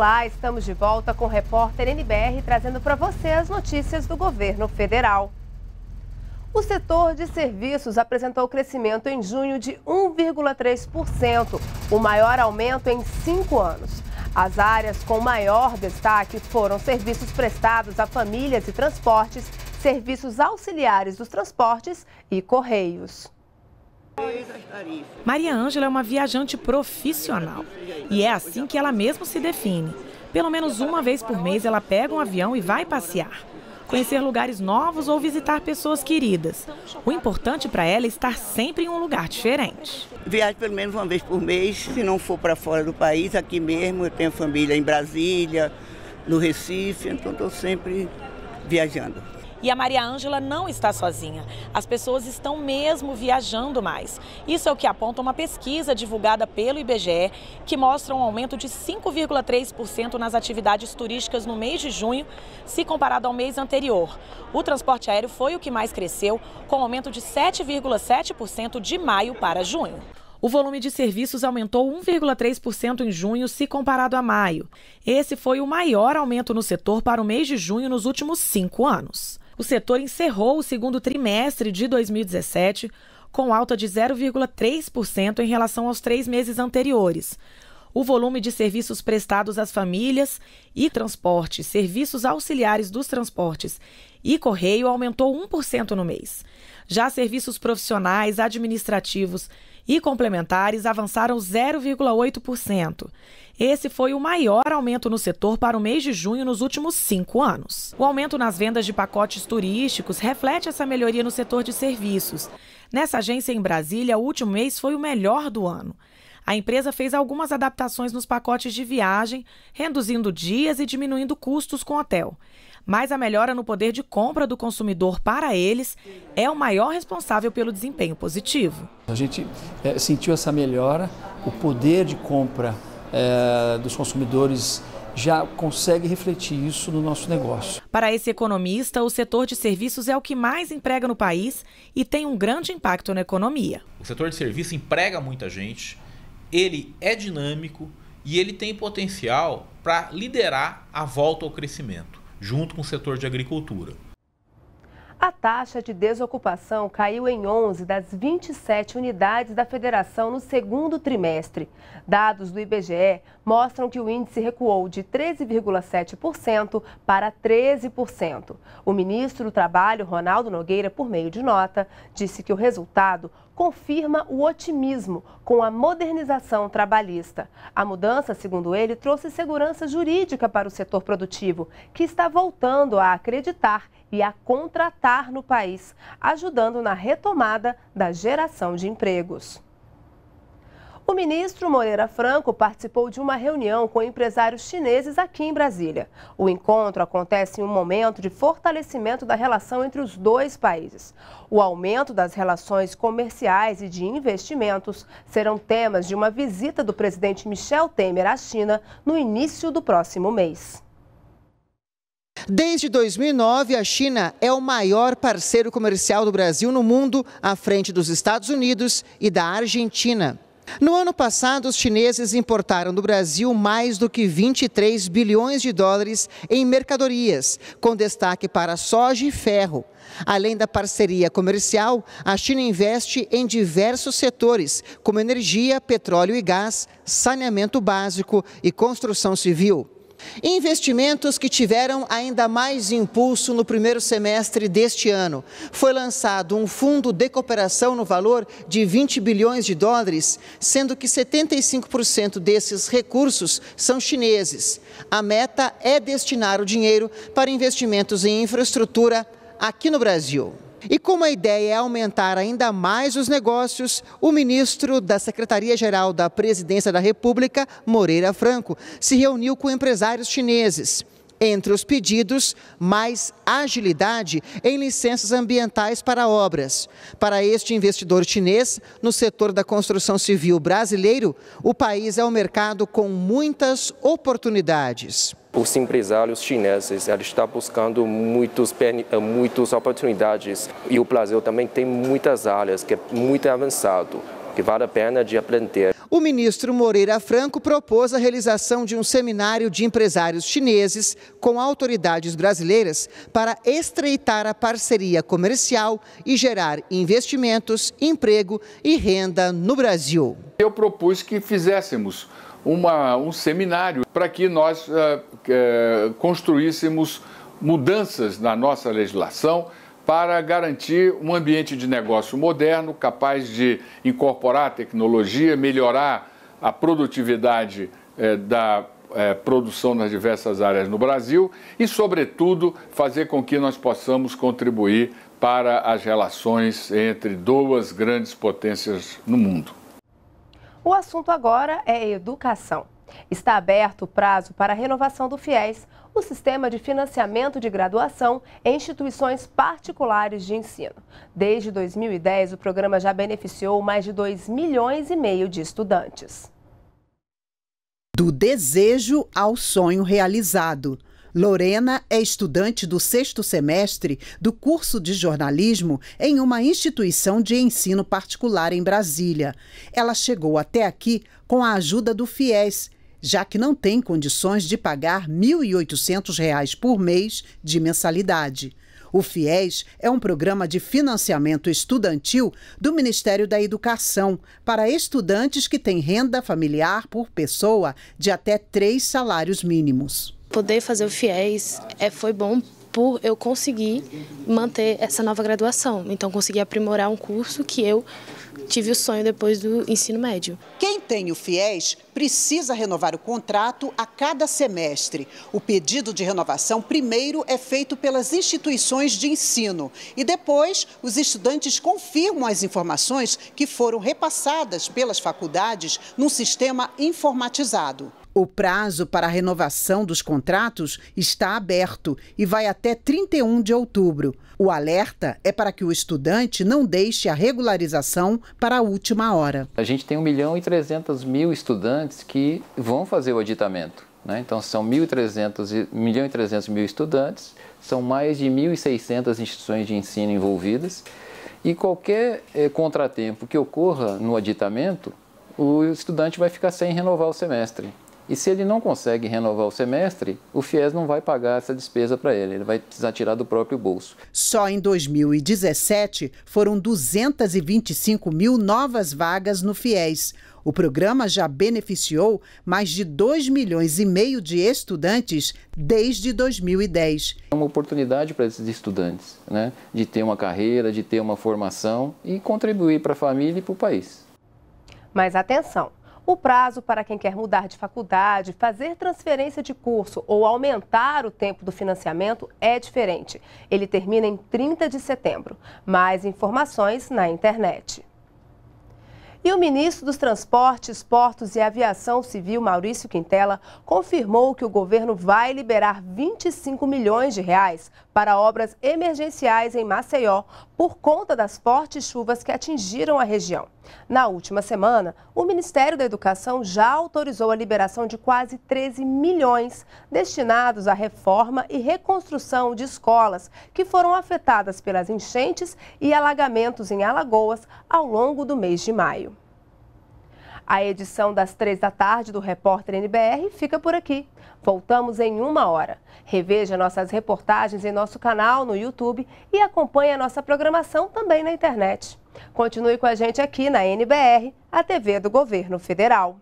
Olá, estamos de volta com o repórter NBR trazendo para você as notícias do governo federal. O setor de serviços apresentou crescimento em junho de 1,3%, o maior aumento em cinco anos. As áreas com maior destaque foram serviços prestados a famílias e transportes, serviços auxiliares dos transportes e correios. Maria Ângela é uma viajante profissional e é assim que ela mesmo se define. Pelo menos uma vez por mês ela pega um avião e vai passear, conhecer lugares novos ou visitar pessoas queridas. O importante para ela é estar sempre em um lugar diferente. Viajo pelo menos uma vez por mês, se não for para fora do país, aqui mesmo. Eu tenho família em Brasília, no Recife, então estou sempre viajando. E a Maria Ângela não está sozinha. As pessoas estão mesmo viajando mais. Isso é o que aponta uma pesquisa divulgada pelo IBGE, que mostra um aumento de 5,3% nas atividades turísticas no mês de junho, se comparado ao mês anterior. O transporte aéreo foi o que mais cresceu, com aumento de 7,7% de maio para junho. O volume de serviços aumentou 1,3% em junho se comparado a maio. Esse foi o maior aumento no setor para o mês de junho nos últimos cinco anos. O setor encerrou o segundo trimestre de 2017 com alta de 0,3% em relação aos três meses anteriores. O volume de serviços prestados às famílias e transporte, serviços auxiliares dos transportes e correio aumentou 1% no mês. Já serviços profissionais, administrativos, e complementares avançaram 0,8%. Esse foi o maior aumento no setor para o mês de junho nos últimos cinco anos. O aumento nas vendas de pacotes turísticos reflete essa melhoria no setor de serviços. Nessa agência em Brasília, o último mês foi o melhor do ano. A empresa fez algumas adaptações nos pacotes de viagem, reduzindo dias e diminuindo custos com hotel. Mas a melhora no poder de compra do consumidor para eles é o maior responsável pelo desempenho positivo. A gente é, sentiu essa melhora, o poder de compra é, dos consumidores já consegue refletir isso no nosso negócio. Para esse economista, o setor de serviços é o que mais emprega no país e tem um grande impacto na economia. O setor de serviço emprega muita gente ele é dinâmico e ele tem potencial para liderar a volta ao crescimento, junto com o setor de agricultura. A taxa de desocupação caiu em 11 das 27 unidades da federação no segundo trimestre. Dados do IBGE mostram que o índice recuou de 13,7% para 13%. O ministro do Trabalho, Ronaldo Nogueira, por meio de nota, disse que o resultado confirma o otimismo com a modernização trabalhista. A mudança, segundo ele, trouxe segurança jurídica para o setor produtivo, que está voltando a acreditar e a contratar no país, ajudando na retomada da geração de empregos. O ministro Moreira Franco participou de uma reunião com empresários chineses aqui em Brasília. O encontro acontece em um momento de fortalecimento da relação entre os dois países. O aumento das relações comerciais e de investimentos serão temas de uma visita do presidente Michel Temer à China no início do próximo mês. Desde 2009, a China é o maior parceiro comercial do Brasil no mundo, à frente dos Estados Unidos e da Argentina. No ano passado, os chineses importaram do Brasil mais do que 23 bilhões de dólares em mercadorias, com destaque para soja e ferro. Além da parceria comercial, a China investe em diversos setores, como energia, petróleo e gás, saneamento básico e construção civil. Investimentos que tiveram ainda mais impulso no primeiro semestre deste ano. Foi lançado um fundo de cooperação no valor de 20 bilhões de dólares, sendo que 75% desses recursos são chineses. A meta é destinar o dinheiro para investimentos em infraestrutura aqui no Brasil. E como a ideia é aumentar ainda mais os negócios, o ministro da Secretaria-Geral da Presidência da República, Moreira Franco, se reuniu com empresários chineses entre os pedidos, mais agilidade em licenças ambientais para obras. Para este investidor chinês, no setor da construção civil brasileiro, o país é um mercado com muitas oportunidades. Os empresários chineses estão buscando muitos, eh, muitas oportunidades e o Brasil também tem muitas áreas que é muito avançado, que vale a pena de aprender o ministro Moreira Franco propôs a realização de um seminário de empresários chineses com autoridades brasileiras para estreitar a parceria comercial e gerar investimentos, emprego e renda no Brasil. Eu propus que fizéssemos uma, um seminário para que nós uh, uh, construíssemos mudanças na nossa legislação para garantir um ambiente de negócio moderno, capaz de incorporar tecnologia, melhorar a produtividade eh, da eh, produção nas diversas áreas no Brasil e, sobretudo, fazer com que nós possamos contribuir para as relações entre duas grandes potências no mundo. O assunto agora é educação. Está aberto o prazo para a renovação do FIES, o sistema de financiamento de graduação em instituições particulares de ensino. Desde 2010, o programa já beneficiou mais de 2 milhões e meio de estudantes. Do desejo ao sonho realizado. Lorena é estudante do sexto semestre do curso de jornalismo em uma instituição de ensino particular em Brasília. Ela chegou até aqui com a ajuda do FIES, já que não tem condições de pagar R$ 1.800 por mês de mensalidade. O FIES é um programa de financiamento estudantil do Ministério da Educação para estudantes que têm renda familiar por pessoa de até três salários mínimos. Poder fazer o FIES é, foi bom por eu conseguir manter essa nova graduação. Então, consegui aprimorar um curso que eu tive o sonho depois do ensino médio. Quem tem o FIES precisa renovar o contrato a cada semestre. O pedido de renovação primeiro é feito pelas instituições de ensino e depois os estudantes confirmam as informações que foram repassadas pelas faculdades num sistema informatizado. O prazo para a renovação dos contratos está aberto e vai até 31 de outubro. O alerta é para que o estudante não deixe a regularização para a última hora. A gente tem 1 milhão e 300 mil estudantes que vão fazer o aditamento. Né? Então, são 1 milhão e 300 mil estudantes, são mais de 1.600 instituições de ensino envolvidas e qualquer eh, contratempo que ocorra no aditamento, o estudante vai ficar sem renovar o semestre. E se ele não consegue renovar o semestre, o FIES não vai pagar essa despesa para ele, ele vai precisar tirar do próprio bolso. Só em 2017 foram 225 mil novas vagas no FIES. O programa já beneficiou mais de 2 milhões e meio de estudantes desde 2010. É uma oportunidade para esses estudantes né, de ter uma carreira, de ter uma formação e contribuir para a família e para o país. Mas atenção! O prazo para quem quer mudar de faculdade, fazer transferência de curso ou aumentar o tempo do financiamento é diferente. Ele termina em 30 de setembro. Mais informações na internet. E o ministro dos Transportes, Portos e Aviação Civil, Maurício Quintela, confirmou que o governo vai liberar 25 milhões de reais para obras emergenciais em Maceió por conta das fortes chuvas que atingiram a região. Na última semana, o Ministério da Educação já autorizou a liberação de quase 13 milhões destinados à reforma e reconstrução de escolas que foram afetadas pelas enchentes e alagamentos em Alagoas ao longo do mês de maio. A edição das três da tarde do Repórter NBR fica por aqui. Voltamos em uma hora. Reveja nossas reportagens em nosso canal no YouTube e acompanhe a nossa programação também na internet. Continue com a gente aqui na NBR, a TV do Governo Federal.